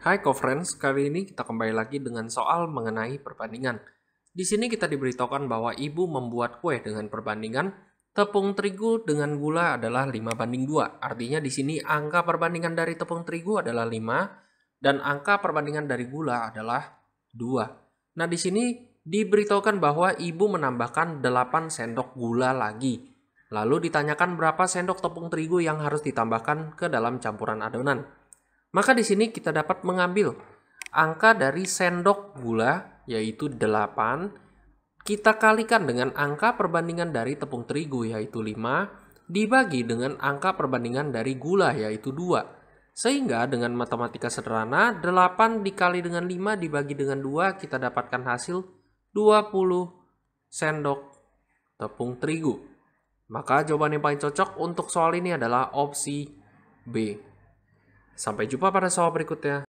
Hai co-friends, kali ini kita kembali lagi dengan soal mengenai perbandingan. Di sini kita diberitahukan bahwa ibu membuat kue dengan perbandingan tepung terigu dengan gula adalah 5 banding 2. Artinya di sini angka perbandingan dari tepung terigu adalah 5 dan angka perbandingan dari gula adalah 2. Nah, di sini diberitahukan bahwa ibu menambahkan 8 sendok gula lagi. Lalu ditanyakan berapa sendok tepung terigu yang harus ditambahkan ke dalam campuran adonan. Maka di sini kita dapat mengambil angka dari sendok gula yaitu 8 kita kalikan dengan angka perbandingan dari tepung terigu yaitu 5 dibagi dengan angka perbandingan dari gula yaitu 2. Sehingga dengan matematika sederhana 8 dikali dengan 5 dibagi dengan 2 kita dapatkan hasil 20 sendok tepung terigu. Maka jawaban yang paling cocok untuk soal ini adalah opsi B. Sampai jumpa pada soal berikutnya.